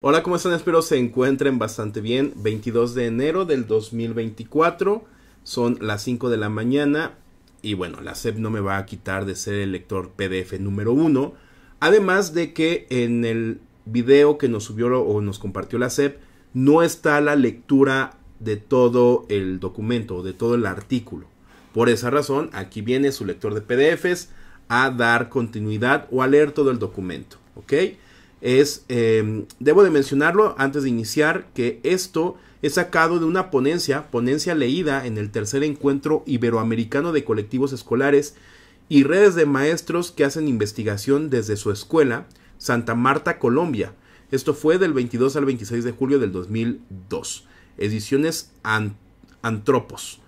Hola, ¿cómo están? Espero se encuentren bastante bien. 22 de enero del 2024, son las 5 de la mañana y bueno, la SEP no me va a quitar de ser el lector PDF número 1. Además de que en el video que nos subió o nos compartió la SEP no está la lectura de todo el documento, o de todo el artículo. Por esa razón, aquí viene su lector de PDFs a dar continuidad o a leer todo el documento, ¿ok? es, em, debo de mencionarlo antes de iniciar, que esto es sacado de una ponencia, ponencia leída en el tercer encuentro iberoamericano de colectivos escolares y redes de maestros que hacen investigación desde su escuela, Santa Marta, Colombia. Esto fue del 22 al 26 de julio del 2002. Ediciones Antropos.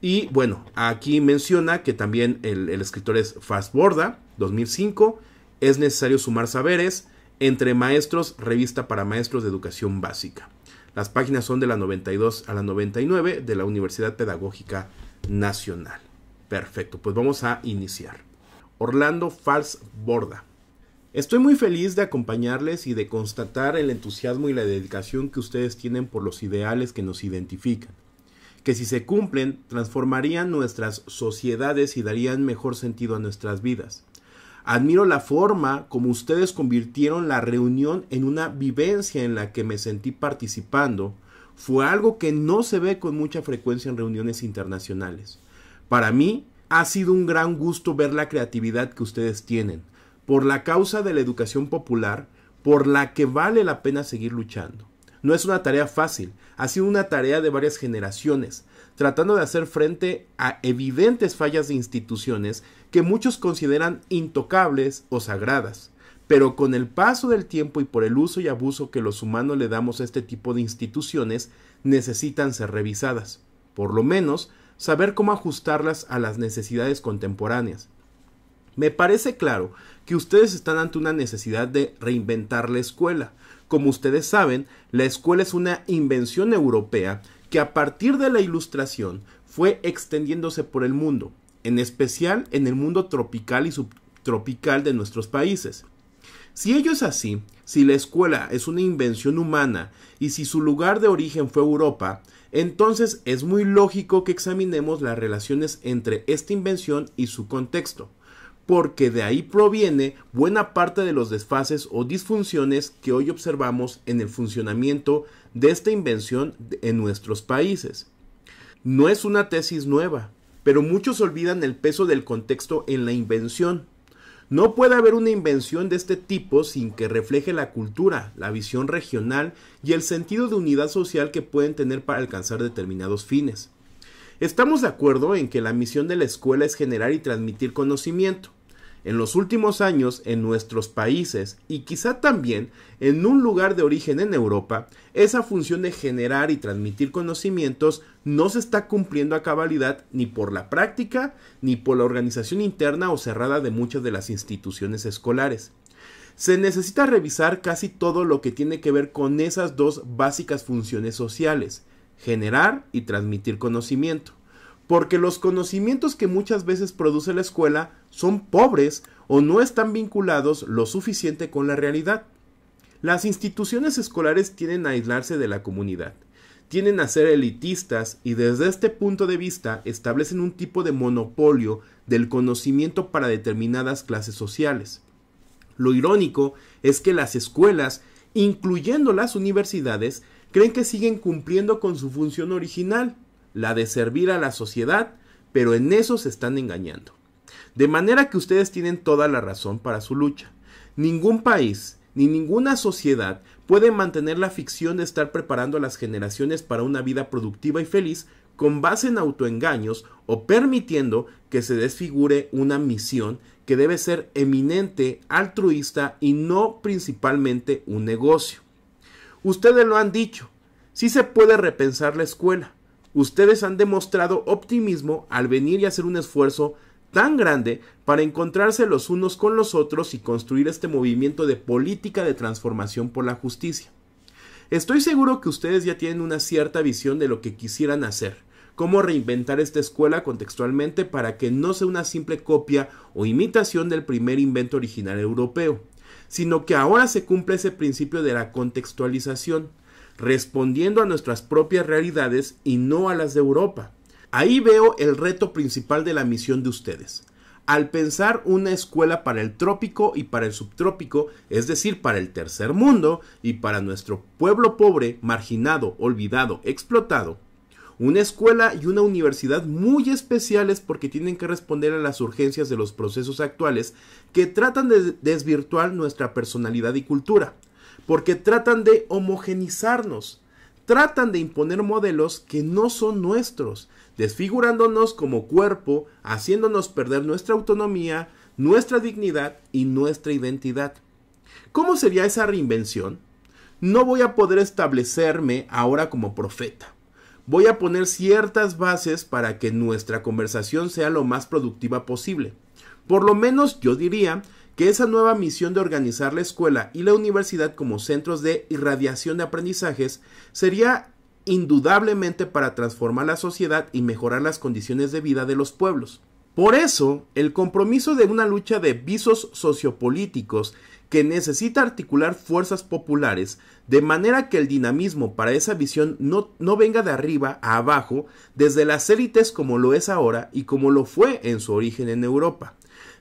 Y bueno, aquí menciona que también el, el escritor es Fast Borda, 2005. Es necesario sumar saberes entre Maestros, revista para maestros de educación básica. Las páginas son de la 92 a la 99 de la Universidad Pedagógica Nacional. Perfecto, pues vamos a iniciar. Orlando Fals Borda. Estoy muy feliz de acompañarles y de constatar el entusiasmo y la dedicación que ustedes tienen por los ideales que nos identifican, que si se cumplen transformarían nuestras sociedades y darían mejor sentido a nuestras vidas. Admiro la forma como ustedes convirtieron la reunión en una vivencia en la que me sentí participando. Fue algo que no se ve con mucha frecuencia en reuniones internacionales. Para mí, ha sido un gran gusto ver la creatividad que ustedes tienen, por la causa de la educación popular, por la que vale la pena seguir luchando. No es una tarea fácil, ha sido una tarea de varias generaciones, tratando de hacer frente a evidentes fallas de instituciones que muchos consideran intocables o sagradas. Pero con el paso del tiempo y por el uso y abuso que los humanos le damos a este tipo de instituciones, necesitan ser revisadas. Por lo menos, saber cómo ajustarlas a las necesidades contemporáneas. Me parece claro que ustedes están ante una necesidad de reinventar la escuela. Como ustedes saben, la escuela es una invención europea que a partir de la Ilustración fue extendiéndose por el mundo, en especial en el mundo tropical y subtropical de nuestros países. Si ello es así, si la escuela es una invención humana y si su lugar de origen fue Europa, entonces es muy lógico que examinemos las relaciones entre esta invención y su contexto porque de ahí proviene buena parte de los desfases o disfunciones que hoy observamos en el funcionamiento de esta invención en nuestros países. No es una tesis nueva, pero muchos olvidan el peso del contexto en la invención. No puede haber una invención de este tipo sin que refleje la cultura, la visión regional y el sentido de unidad social que pueden tener para alcanzar determinados fines. Estamos de acuerdo en que la misión de la escuela es generar y transmitir conocimiento, en los últimos años, en nuestros países y quizá también en un lugar de origen en Europa, esa función de generar y transmitir conocimientos no se está cumpliendo a cabalidad ni por la práctica ni por la organización interna o cerrada de muchas de las instituciones escolares. Se necesita revisar casi todo lo que tiene que ver con esas dos básicas funciones sociales, generar y transmitir conocimiento porque los conocimientos que muchas veces produce la escuela son pobres o no están vinculados lo suficiente con la realidad. Las instituciones escolares tienden a aislarse de la comunidad, tienden a ser elitistas y desde este punto de vista establecen un tipo de monopolio del conocimiento para determinadas clases sociales. Lo irónico es que las escuelas, incluyendo las universidades, creen que siguen cumpliendo con su función original, la de servir a la sociedad, pero en eso se están engañando. De manera que ustedes tienen toda la razón para su lucha. Ningún país, ni ninguna sociedad puede mantener la ficción de estar preparando a las generaciones para una vida productiva y feliz con base en autoengaños o permitiendo que se desfigure una misión que debe ser eminente, altruista y no principalmente un negocio. Ustedes lo han dicho, sí se puede repensar la escuela, ustedes han demostrado optimismo al venir y hacer un esfuerzo tan grande para encontrarse los unos con los otros y construir este movimiento de política de transformación por la justicia. Estoy seguro que ustedes ya tienen una cierta visión de lo que quisieran hacer, cómo reinventar esta escuela contextualmente para que no sea una simple copia o imitación del primer invento original europeo, sino que ahora se cumple ese principio de la contextualización, respondiendo a nuestras propias realidades y no a las de Europa. Ahí veo el reto principal de la misión de ustedes. Al pensar una escuela para el trópico y para el subtrópico, es decir, para el tercer mundo y para nuestro pueblo pobre, marginado, olvidado, explotado, una escuela y una universidad muy especiales porque tienen que responder a las urgencias de los procesos actuales que tratan de desvirtuar nuestra personalidad y cultura porque tratan de homogenizarnos, tratan de imponer modelos que no son nuestros, desfigurándonos como cuerpo, haciéndonos perder nuestra autonomía, nuestra dignidad y nuestra identidad. ¿Cómo sería esa reinvención? No voy a poder establecerme ahora como profeta. Voy a poner ciertas bases para que nuestra conversación sea lo más productiva posible. Por lo menos yo diría que esa nueva misión de organizar la escuela y la universidad como centros de irradiación de aprendizajes sería indudablemente para transformar la sociedad y mejorar las condiciones de vida de los pueblos. Por eso, el compromiso de una lucha de visos sociopolíticos que necesita articular fuerzas populares, de manera que el dinamismo para esa visión no, no, venga de arriba a abajo, desde las élites como lo es ahora y como lo fue en su origen en Europa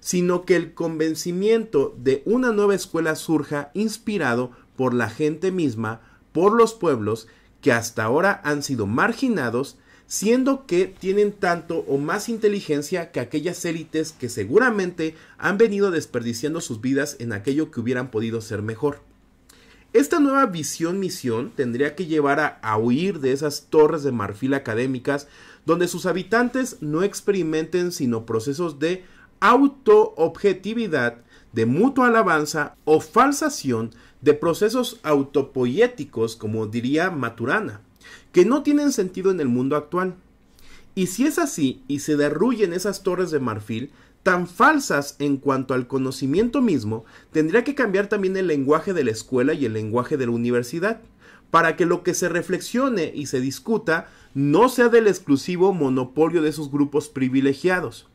sino que el convencimiento de una nueva escuela surja inspirado por la gente misma, por los pueblos que hasta ahora han sido marginados, siendo que tienen tanto o más inteligencia que aquellas élites que seguramente han venido desperdiciando sus vidas en aquello que hubieran podido ser mejor. Esta nueva visión-misión tendría que llevar a, huir de esas torres de marfil académicas donde sus habitantes no experimenten sino procesos de autoobjetividad, de mutua alabanza o falsación de procesos autopoyéticos, como diría Maturana, que no tienen sentido en el mundo actual. Y si es así y se derruyen esas torres de marfil, tan falsas en cuanto al conocimiento mismo, tendría que cambiar también el lenguaje de la escuela y el lenguaje de la universidad, para que lo que se reflexione y se discuta no sea del exclusivo monopolio de esos grupos privilegiados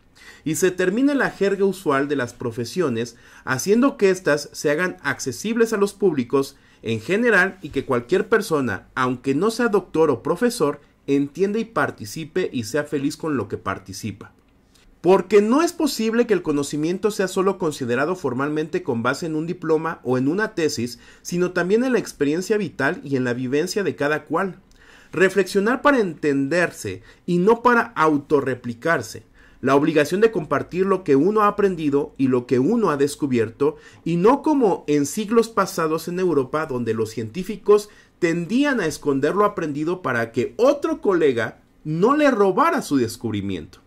y se termina la jerga usual de las profesiones, haciendo que éstas se hagan accesibles a los públicos en general y que cualquier persona, aunque no sea doctor o profesor, entienda y participe y sea feliz con lo que participa. Porque no es posible que el conocimiento sea solo considerado formalmente con base en un diploma o en una tesis, sino también en la experiencia vital y en la vivencia de cada cual. Reflexionar para entenderse y no para autorreplicarse la obligación de compartir lo que uno ha aprendido y lo que uno ha descubierto, y no como en siglos pasados en Europa, donde los científicos tendían a esconder lo aprendido para que otro colega no le robara su descubrimiento.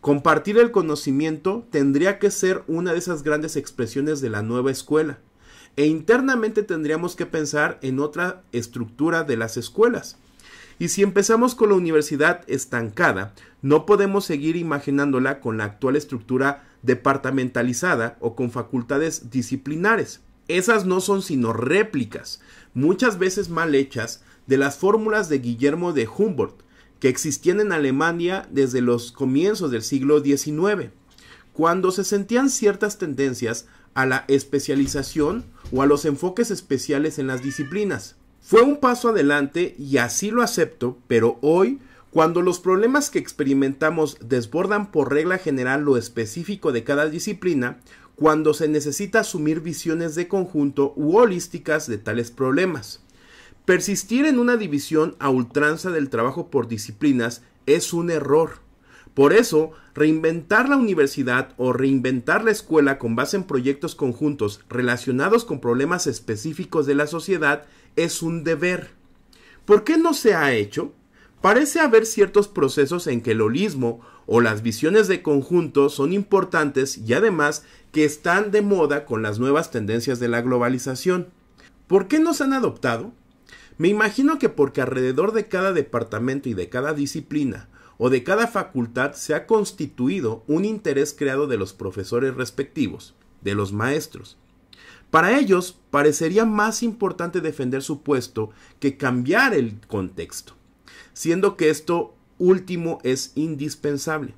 Compartir el conocimiento tendría que ser una de esas grandes expresiones de la nueva escuela, e internamente tendríamos que pensar en otra estructura de las escuelas, y si empezamos con la universidad estancada, no podemos seguir imaginándola con la actual estructura departamentalizada o con facultades disciplinares. Esas no son sino réplicas, muchas veces mal hechas, de las fórmulas de Guillermo de Humboldt, que existían en Alemania desde los comienzos del siglo XIX, cuando se sentían ciertas tendencias a la especialización o a los enfoques especiales en las disciplinas. Fue un paso adelante y así lo acepto, pero hoy, cuando los problemas que experimentamos desbordan por regla general lo específico de cada disciplina, cuando se necesita asumir visiones de conjunto u holísticas de tales problemas. Persistir en una división a ultranza del trabajo por disciplinas es un error. Por eso, reinventar la universidad o reinventar la escuela con base en proyectos conjuntos relacionados con problemas específicos de la sociedad es un deber. ¿Por qué no se ha hecho? Parece haber ciertos procesos en que el holismo o las visiones de conjunto son importantes y además que están de moda con las nuevas tendencias de la globalización. ¿Por qué no se han adoptado? Me imagino que porque alrededor de cada departamento y de cada disciplina o de cada facultad se ha constituido un interés creado de los profesores respectivos, de los maestros, para ellos parecería más importante defender su puesto que cambiar el contexto, siendo que esto último es indispensable.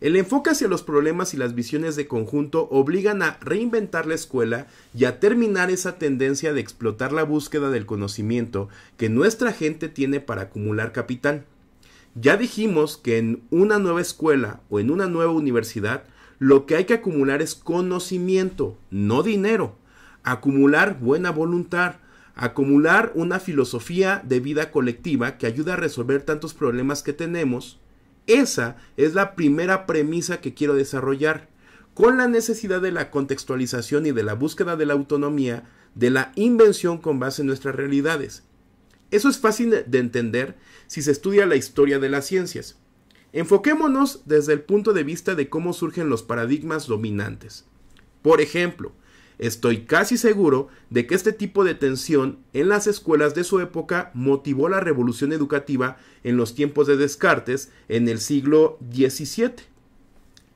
El enfoque hacia los problemas y las visiones de conjunto obligan a reinventar la escuela y a terminar esa tendencia de explotar la búsqueda del conocimiento que nuestra gente tiene para acumular capital. Ya dijimos que en una nueva escuela o en una nueva universidad lo que hay que acumular es conocimiento, no dinero acumular buena voluntad, acumular una filosofía de vida colectiva que ayuda a resolver tantos problemas que tenemos, esa es la primera premisa que quiero desarrollar, con la necesidad de la contextualización y de la búsqueda de la autonomía, de la invención con base en nuestras realidades. Eso es fácil de entender si se estudia la historia de las ciencias. Enfoquémonos desde el punto de vista de cómo surgen los paradigmas dominantes. Por ejemplo, Estoy casi seguro de que este tipo de tensión en las escuelas de su época motivó la revolución educativa en los tiempos de Descartes en el siglo XVII.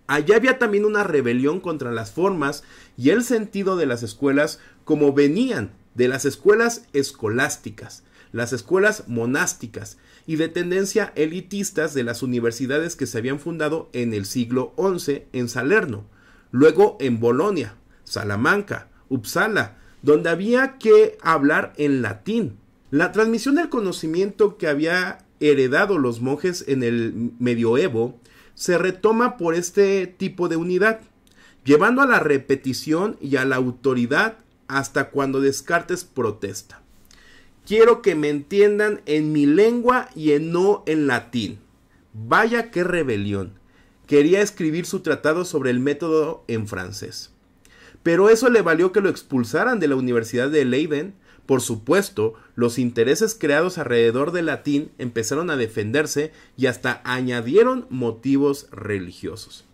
Allá había también una rebelión contra las formas y el sentido de las escuelas como venían de las escuelas escolásticas, las escuelas monásticas y de tendencia elitistas de las universidades que se habían fundado en el siglo XI en Salerno, luego en Bolonia, Salamanca, Uppsala, donde había que hablar en latín. La transmisión del conocimiento que había heredado los monjes en el medioevo se retoma por este tipo de unidad, llevando a la repetición y a la autoridad hasta cuando Descartes protesta. Quiero que me entiendan en mi lengua y en no en latín. Vaya qué rebelión. Quería escribir su tratado sobre el método en francés. Pero eso le valió que lo expulsaran de la Universidad de Leiden. Por supuesto, los intereses creados alrededor del latín empezaron a defenderse y hasta añadieron motivos religiosos.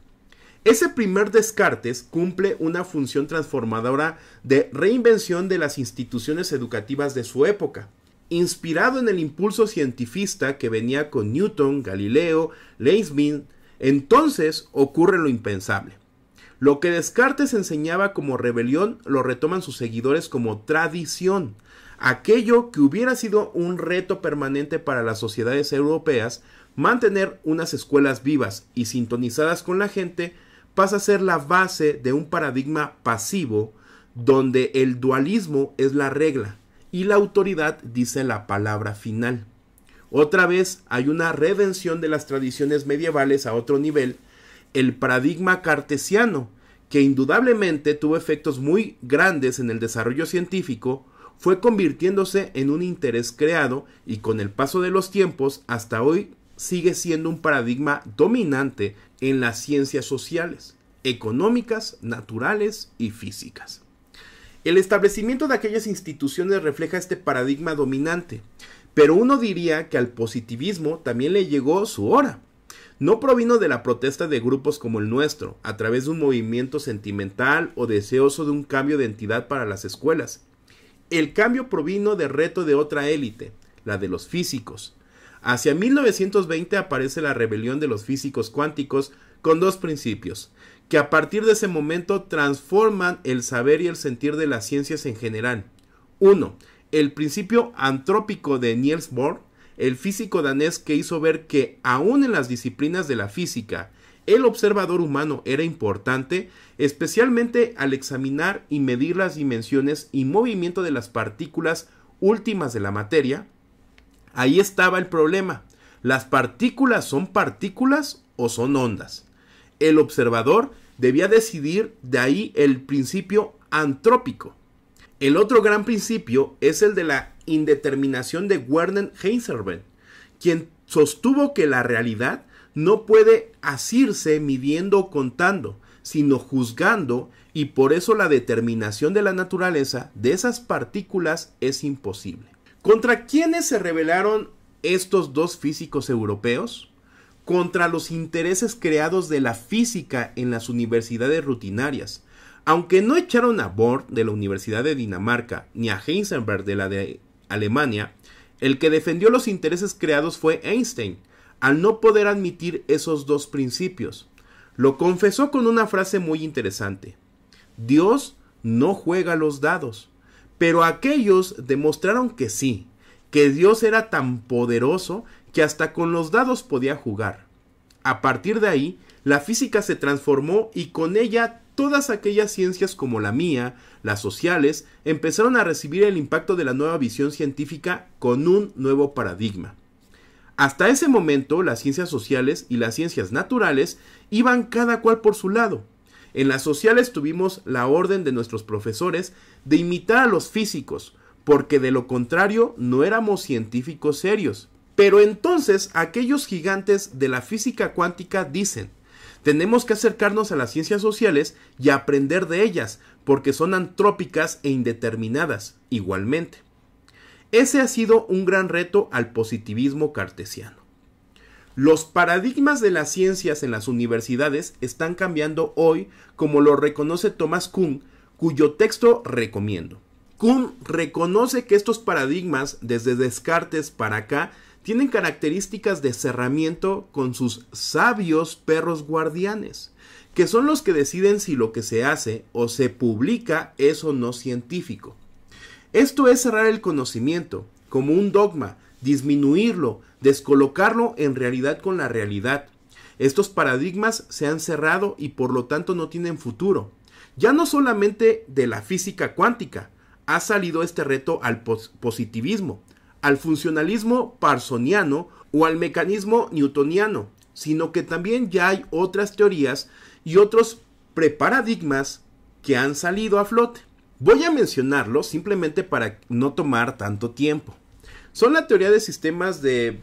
Ese primer Descartes cumple una función transformadora de reinvención de las instituciones educativas de su época. Inspirado en el impulso cientifista que venía con Newton, Galileo, Leibniz, entonces ocurre lo impensable. Lo que Descartes enseñaba como rebelión lo retoman sus seguidores como tradición. Aquello que hubiera sido un reto permanente para las sociedades europeas, mantener unas escuelas vivas y sintonizadas con la gente, pasa a ser la base de un paradigma pasivo donde el dualismo es la regla y la autoridad dice la palabra final. Otra vez hay una redención de las tradiciones medievales a otro nivel el paradigma cartesiano, que indudablemente tuvo efectos muy grandes en el desarrollo científico, fue convirtiéndose en un interés creado y con el paso de los tiempos hasta hoy sigue siendo un paradigma dominante en las ciencias sociales, económicas, naturales y físicas. El establecimiento de aquellas instituciones refleja este paradigma dominante, pero uno diría que al positivismo también le llegó su hora, no provino de la protesta de grupos como el nuestro, a través de un movimiento sentimental o deseoso de un cambio de entidad para las escuelas. El cambio provino de reto de otra élite, la de los físicos. Hacia 1920 aparece la rebelión de los físicos cuánticos con dos principios, que a partir de ese momento transforman el saber y el sentir de las ciencias en general. 1. El principio antrópico de Niels Bohr, el físico danés que hizo ver que aún en las disciplinas de la física, el observador humano era importante, especialmente al examinar y medir las dimensiones y movimiento de las partículas últimas de la materia, ahí estaba el problema. ¿Las partículas son partículas o son ondas? El observador debía decidir de ahí el principio antrópico. El otro gran principio es el de la indeterminación de Werner Heisenberg, quien sostuvo que la realidad no puede asirse midiendo o contando, sino juzgando, y por eso la determinación de la naturaleza de esas partículas es imposible. ¿Contra quiénes se rebelaron estos dos físicos europeos? Contra los intereses creados de la física en las universidades rutinarias. Aunque no echaron a Born de la Universidad de Dinamarca ni a Heisenberg de la de Alemania, el que defendió los intereses creados fue Einstein, al no poder admitir esos dos principios. Lo confesó con una frase muy interesante. Dios no juega los dados, pero aquellos demostraron que sí, que Dios era tan poderoso que hasta con los dados podía jugar. A partir de ahí, la física se transformó y con ella todas aquellas ciencias como la mía, las sociales, empezaron a recibir el impacto de la nueva visión científica con un nuevo paradigma. Hasta ese momento las ciencias sociales y las ciencias naturales iban cada cual por su lado. En las sociales tuvimos la orden de nuestros profesores de imitar a los físicos, porque de lo contrario no éramos científicos serios. Pero entonces aquellos gigantes de la física cuántica dicen, tenemos que acercarnos a las ciencias sociales y aprender de ellas, porque son antrópicas e indeterminadas, igualmente. Ese ha sido un gran reto al positivismo cartesiano. Los paradigmas de las ciencias en las universidades están cambiando hoy, como lo reconoce Thomas Kuhn, cuyo texto recomiendo. Kuhn reconoce que estos paradigmas, desde Descartes para acá, tienen características de cerramiento con sus sabios perros guardianes, que son los que deciden si lo que se hace o se publica es o no científico. Esto es cerrar el conocimiento como un dogma, disminuirlo, descolocarlo en realidad con la realidad. Estos paradigmas se han cerrado y por lo tanto no tienen futuro. Ya no solamente de la física cuántica, ha salido este reto al positivismo, al funcionalismo parsoniano o al mecanismo newtoniano, sino que también ya hay otras teorías y otros preparadigmas que han salido a flote. Voy a mencionarlos simplemente para no tomar tanto tiempo. Son la teoría de sistemas de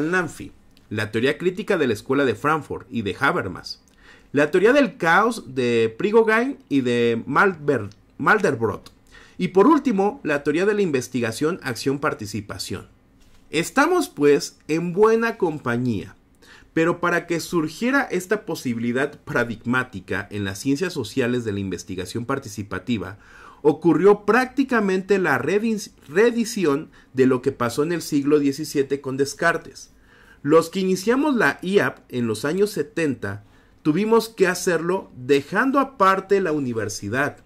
Lanfi, la teoría crítica de la escuela de Frankfurt y de Habermas, la teoría del caos de Prigogine y de Malderbrot, y por último, la teoría de la investigación, acción, participación. Estamos pues en buena compañía, pero para que surgiera esta posibilidad paradigmática en las ciencias sociales de la investigación participativa, ocurrió prácticamente la reedición de lo que pasó en el siglo XVII con Descartes. Los que iniciamos la IAP en los años 70 tuvimos que hacerlo dejando aparte la universidad.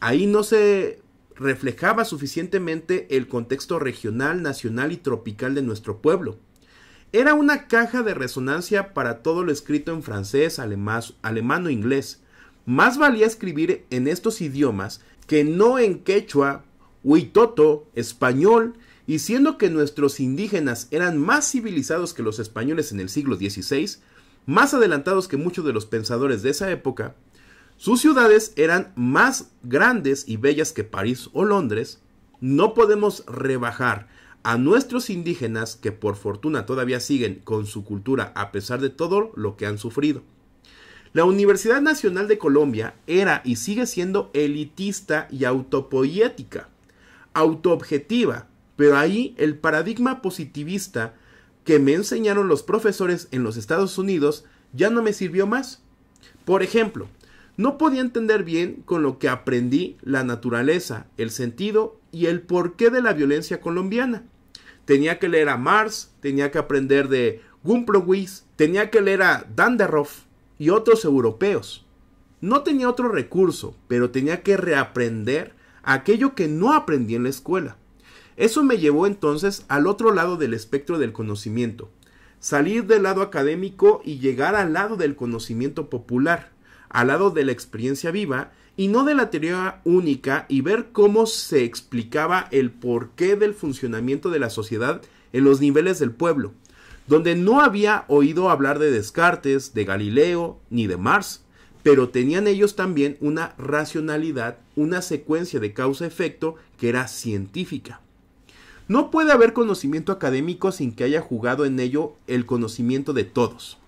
Ahí no se reflejaba suficientemente el contexto regional, nacional y tropical de nuestro pueblo. Era una caja de resonancia para todo lo escrito en francés, alemán o inglés. Más valía escribir en estos idiomas que no en quechua, huitoto, español, y siendo que nuestros indígenas eran más civilizados que los españoles en el siglo XVI, más adelantados que muchos de los pensadores de esa época, sus ciudades eran más grandes y bellas que París o Londres. No podemos rebajar a nuestros indígenas que por fortuna todavía siguen con su cultura a pesar de todo lo que han sufrido. La Universidad Nacional de Colombia era y sigue siendo elitista y autopoética, autoobjetiva, pero ahí el paradigma positivista que me enseñaron los profesores en los Estados Unidos ya no me sirvió más. Por ejemplo, no podía entender bien con lo que aprendí la naturaleza, el sentido y el porqué de la violencia colombiana. Tenía que leer a Marx, tenía que aprender de Gumprowitz, tenía que leer a Danderoff y otros europeos. No tenía otro recurso, pero tenía que reaprender aquello que no aprendí en la escuela. Eso me llevó entonces al otro lado del espectro del conocimiento, salir del lado académico y llegar al lado del conocimiento popular al lado de la experiencia viva y no de la teoría única y ver cómo se explicaba el porqué del funcionamiento de la sociedad en los niveles del pueblo, donde no había oído hablar de Descartes, de Galileo ni de Marx, pero tenían ellos también una racionalidad, una secuencia de causa-efecto que era científica. No puede haber conocimiento académico sin que haya jugado en ello el conocimiento de todos,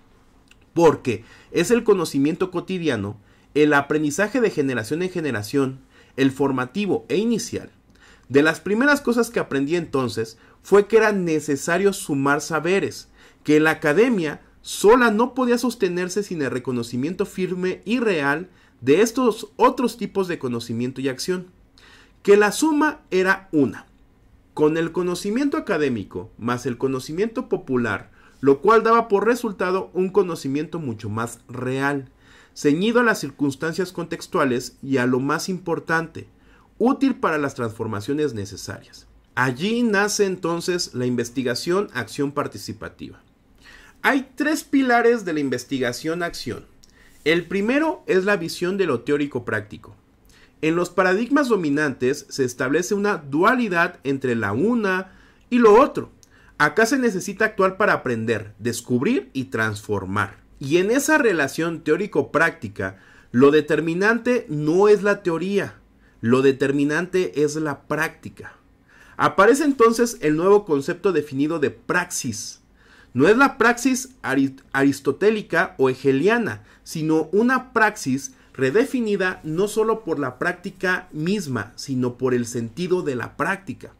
porque es el conocimiento cotidiano, el aprendizaje de generación en generación, el formativo e inicial. De las primeras cosas que aprendí entonces fue que era necesario sumar saberes, que la academia sola no podía sostenerse sin el reconocimiento firme y real de estos otros tipos de conocimiento y acción, que la suma era una. Con el conocimiento académico más el conocimiento popular lo cual daba por resultado un conocimiento mucho más real, ceñido a las circunstancias contextuales y a lo más importante, útil para las transformaciones necesarias. Allí nace entonces la investigación acción participativa. Hay tres pilares de la investigación acción. El primero es la visión de lo teórico práctico. En los paradigmas dominantes se establece una dualidad entre la una y lo otro, Acá se necesita actuar para aprender, descubrir y transformar. Y en esa relación teórico-práctica, lo determinante no es la teoría, lo determinante es la práctica. Aparece entonces el nuevo concepto definido de praxis. No es la praxis aristotélica o hegeliana, sino una praxis redefinida no solo por la práctica misma, sino por el sentido de la práctica.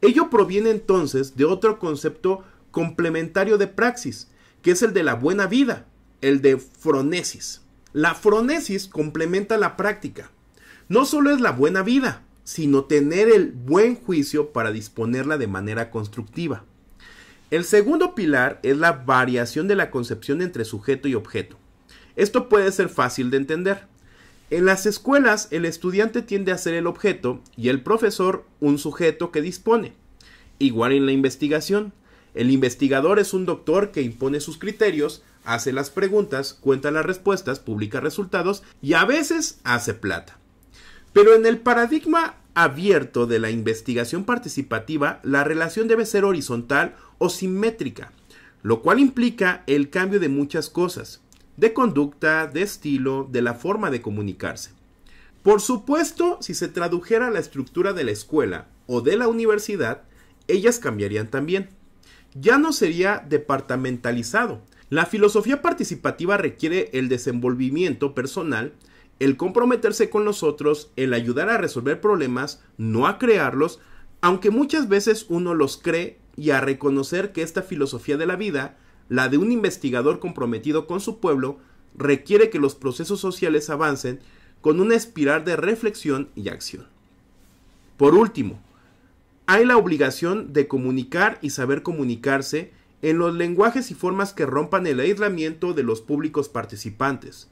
Ello proviene entonces de otro concepto complementario de praxis, que es el de la buena vida, el de fronesis. La fronesis complementa la práctica. No solo es la buena vida, sino tener el buen juicio para disponerla de manera constructiva. El segundo pilar es la variación de la concepción entre sujeto y objeto. Esto puede ser fácil de entender. En las escuelas, el estudiante tiende a ser el objeto y el profesor un sujeto que dispone. Igual en la investigación, el investigador es un doctor que impone sus criterios, hace las preguntas, cuenta las respuestas, publica resultados y a veces hace plata. Pero en el paradigma abierto de la investigación participativa, la relación debe ser horizontal o simétrica, lo cual implica el cambio de muchas cosas, de conducta, de estilo, de la forma de comunicarse. Por supuesto, si se tradujera la estructura de la escuela o de la universidad, ellas cambiarían también. Ya no sería departamentalizado. La filosofía participativa requiere el desenvolvimiento personal, el comprometerse con los otros, el ayudar a resolver problemas, no a crearlos, aunque muchas veces uno los cree y a reconocer que esta filosofía de la vida la de un investigador comprometido con su pueblo, requiere que los procesos sociales avancen con una espiral de reflexión y acción. Por último, hay la obligación de comunicar y saber comunicarse en los lenguajes y formas que rompan el aislamiento de los públicos participantes.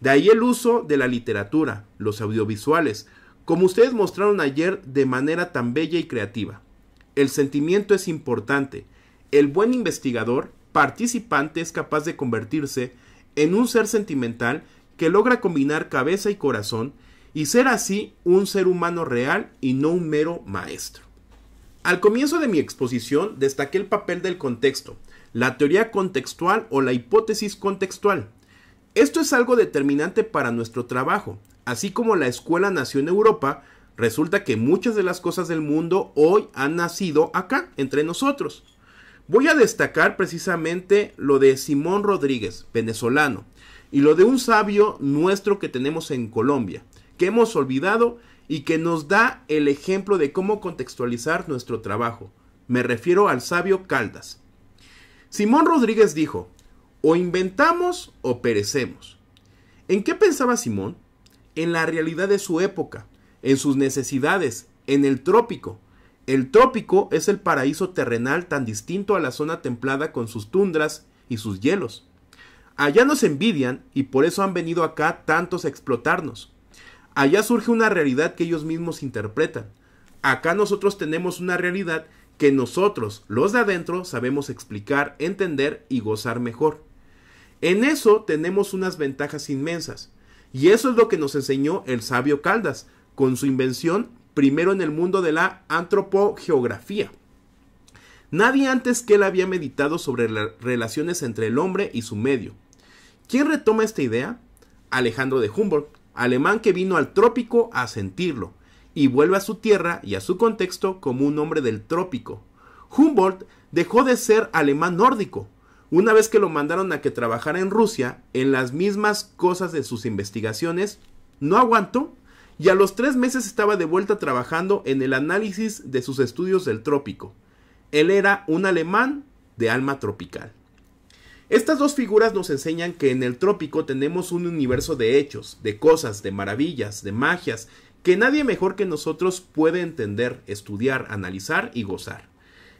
De ahí el uso de la literatura, los audiovisuales, como ustedes mostraron ayer de manera tan bella y creativa. El sentimiento es importante. El buen investigador participante es capaz de convertirse en un ser sentimental que logra combinar cabeza y corazón y ser así un ser humano real y no un mero maestro. Al comienzo de mi exposición destaqué el papel del contexto, la teoría contextual o la hipótesis contextual. Esto es algo determinante para nuestro trabajo, así como la escuela nació en Europa, resulta que muchas de las cosas del mundo hoy han nacido acá, entre nosotros. Voy a destacar precisamente lo de Simón Rodríguez, venezolano, y lo de un sabio nuestro que tenemos en Colombia, que hemos olvidado y que nos da el ejemplo de cómo contextualizar nuestro trabajo. Me refiero al sabio Caldas. Simón Rodríguez dijo, o inventamos o perecemos. ¿En qué pensaba Simón? En la realidad de su época, en sus necesidades, en el trópico, el trópico es el paraíso terrenal tan distinto a la zona templada con sus tundras y sus hielos. Allá nos envidian y por eso han venido acá tantos a explotarnos. Allá surge una realidad que ellos mismos interpretan. Acá nosotros tenemos una realidad que nosotros, los de adentro, sabemos explicar, entender y gozar mejor. En eso tenemos unas ventajas inmensas. Y eso es lo que nos enseñó el sabio Caldas, con su invención primero en el mundo de la antropogeografía. Nadie antes que él había meditado sobre las relaciones entre el hombre y su medio. ¿Quién retoma esta idea? Alejandro de Humboldt, alemán que vino al trópico a sentirlo, y vuelve a su tierra y a su contexto como un hombre del trópico. Humboldt dejó de ser alemán nórdico, una vez que lo mandaron a que trabajara en Rusia en las mismas cosas de sus investigaciones, no aguantó y a los tres meses estaba de vuelta trabajando en el análisis de sus estudios del trópico. Él era un alemán de alma tropical. Estas dos figuras nos enseñan que en el trópico tenemos un universo de hechos, de cosas, de maravillas, de magias, que nadie mejor que nosotros puede entender, estudiar, analizar y gozar.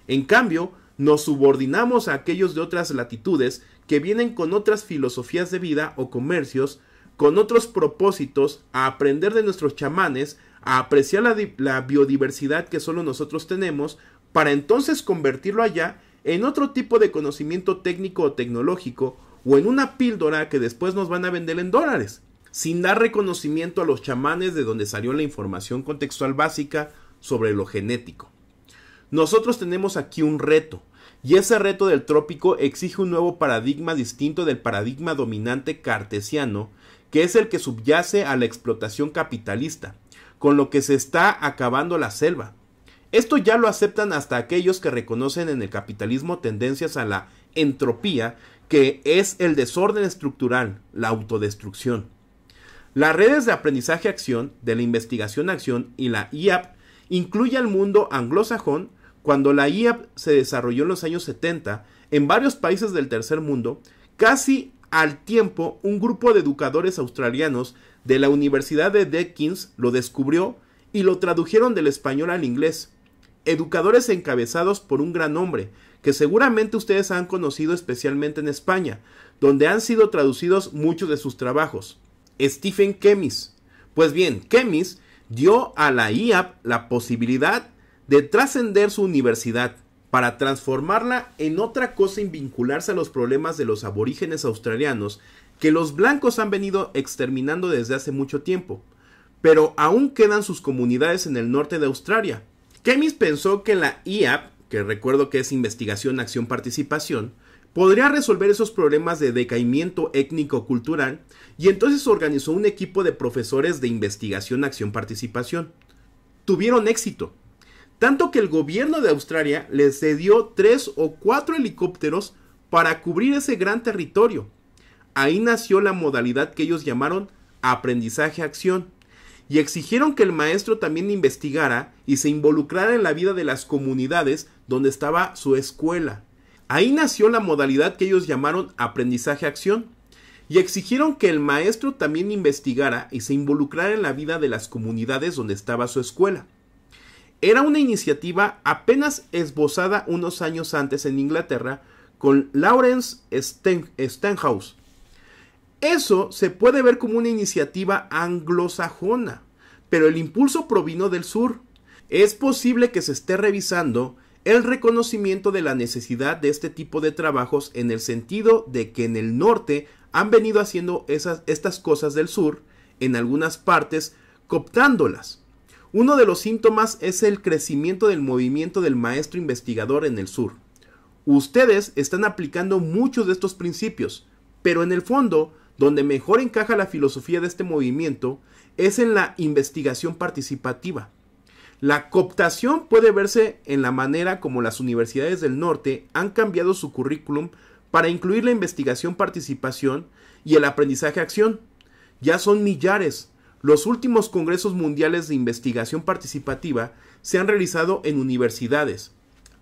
En cambio, nos subordinamos a aquellos de otras latitudes que vienen con otras filosofías de vida o comercios con otros propósitos, a aprender de nuestros chamanes, a apreciar la, biodiversidad que solo nosotros tenemos, para entonces convertirlo allá en otro tipo de conocimiento técnico o tecnológico, o en una píldora que después nos van a vender en dólares, sin dar reconocimiento a los chamanes de donde salió la información contextual básica sobre lo genético. Nosotros tenemos aquí un reto, y ese reto del trópico exige un nuevo paradigma distinto del paradigma dominante cartesiano que es el que subyace a la explotación capitalista, con lo que se está acabando la selva. Esto ya lo aceptan hasta aquellos que reconocen en el capitalismo tendencias a la entropía, que es el desorden estructural, la autodestrucción. Las redes de aprendizaje-acción, de la investigación-acción y la IAP incluye al mundo anglosajón cuando la IAP se desarrolló en los años 70 en varios países del tercer mundo, casi al tiempo, un grupo de educadores australianos de la Universidad de Deakin lo descubrió y lo tradujeron del español al inglés. Educadores encabezados por un gran hombre, que seguramente ustedes han conocido especialmente en España, donde han sido traducidos muchos de sus trabajos. Stephen Kemis. Pues bien, Kemis dio a la IAP la posibilidad de trascender su universidad para transformarla en otra cosa y vincularse a los problemas de los aborígenes australianos que los blancos han venido exterminando desde hace mucho tiempo. Pero aún quedan sus comunidades en el norte de Australia. Kemis pensó que la IAP, que recuerdo que es Investigación, Acción, Participación, podría resolver esos problemas de decaimiento étnico-cultural y entonces organizó un equipo de profesores de investigación, acción, participación. Tuvieron éxito. Tanto que el gobierno de Australia les cedió tres o cuatro helicópteros para cubrir ese gran territorio. Ahí nació la modalidad que ellos llamaron aprendizaje-acción y exigieron que el maestro también investigara y se involucrara en la vida de las comunidades donde estaba su escuela. Ahí nació la modalidad que ellos llamaron aprendizaje-acción y exigieron que el maestro también investigara y se involucrara en la vida de las comunidades donde estaba su escuela. Era una iniciativa apenas esbozada unos años antes en Inglaterra con Lawrence Stenhouse. Eso se puede ver como una iniciativa anglosajona, pero el impulso provino del sur. Es posible que se esté revisando el reconocimiento de la necesidad de este tipo de trabajos en el sentido de que en el norte han venido haciendo esas, estas cosas del sur, en algunas partes, cooptándolas. Uno de los síntomas es el crecimiento del movimiento del maestro investigador en el sur. Ustedes están aplicando muchos de estos principios, pero en el fondo, donde mejor encaja la filosofía de este movimiento es en la investigación participativa. La cooptación puede verse en la manera como las universidades del norte han cambiado su currículum para incluir la investigación participación y el aprendizaje acción. Ya son millares, los últimos congresos mundiales de investigación participativa se han realizado en universidades.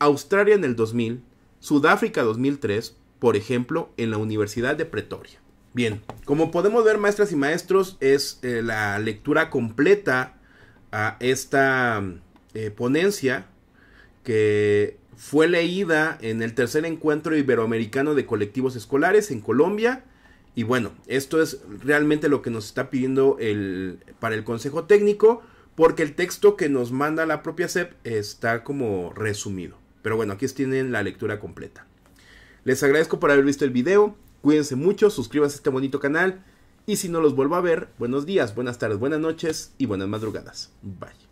Australia en el 2000, Sudáfrica 2003, por ejemplo, en la Universidad de Pretoria. Bien, como podemos ver, maestras y maestros, es eh, la lectura completa a esta mm, eh, ponencia que fue leída en el tercer encuentro iberoamericano de colectivos escolares en Colombia y bueno, esto es realmente lo que nos está pidiendo el, para el consejo técnico, porque el texto que nos manda la propia SEP está como resumido. Pero bueno, aquí tienen la lectura completa. Les agradezco por haber visto el video, cuídense mucho, suscríbanse a este bonito canal, y si no los vuelvo a ver, buenos días, buenas tardes, buenas noches y buenas madrugadas. Bye.